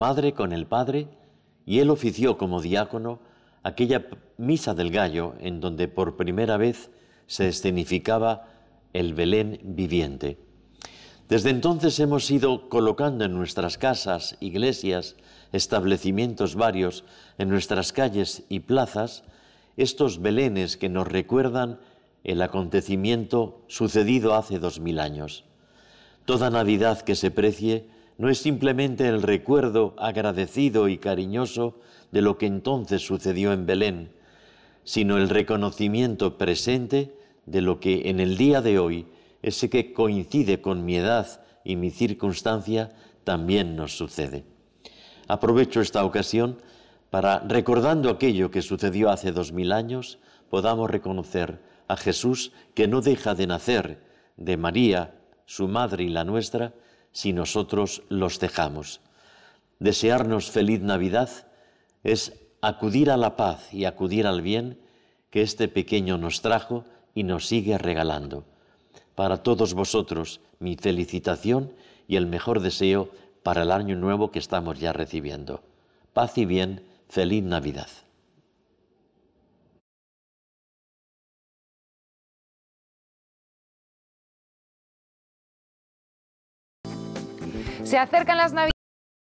madre con el padre y él ofició como diácono aquella misa del gallo en donde por primera vez se escenificaba el Belén viviente. Desde entonces hemos ido colocando en nuestras casas, iglesias, establecimientos varios, en nuestras calles y plazas, estos belenes que nos recuerdan el acontecimiento sucedido hace dos mil años. Toda Navidad que se precie no es simplemente el recuerdo agradecido y cariñoso de lo que entonces sucedió en Belén, sino el reconocimiento presente de lo que en el día de hoy, ese que coincide con mi edad y mi circunstancia, también nos sucede. Aprovecho esta ocasión para, recordando aquello que sucedió hace dos mil años, podamos reconocer a Jesús que no deja de nacer de María, su madre y la nuestra, si nosotros los dejamos. Desearnos feliz Navidad es acudir a la paz y acudir al bien que este pequeño nos trajo y nos sigue regalando. Para todos vosotros mi felicitación y el mejor deseo para el año nuevo que estamos ya recibiendo. Paz y bien, feliz Navidad. Se acercan las navidades.